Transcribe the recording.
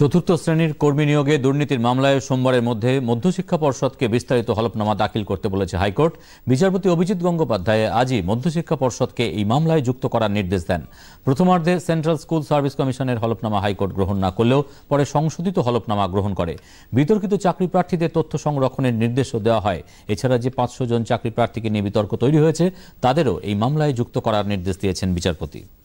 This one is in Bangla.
চতুর্থ শ্রেণীর কর্মী নিয়োগে দুর্নীতির মামলায় সোমবারের মধ্যে মধ্যশিক্ষা পর্ষদকে বিস্তারিত হলফনামা দাখিল করতে বলেছে হাইকোর্ট বিচারপতি অভিজিৎ গঙ্গোপাধ্যায় আজই মধ্যশিক্ষা পর্ষদকে এই মামলায় যুক্ত করার নির্দেশ দেন প্রথমার্ধে সেন্ট্রাল স্কুল সার্ভিস কমিশনের হলফনামা হাইকোর্ট গ্রহণ না করলেও পরে সংশোধিত হলফনামা গ্রহণ করে বিতর্কিত চাকরি প্রার্থীদের তথ্য সংরক্ষণের নির্দেশও দেওয়া হয় এছাড়া যে পাঁচশো জন চাকরি প্রার্থীকে নিয়ে বিতর্ক তৈরি হয়েছে তাদেরও এই মামলায় যুক্ত করার নির্দেশ দিয়েছেন বিচারপতি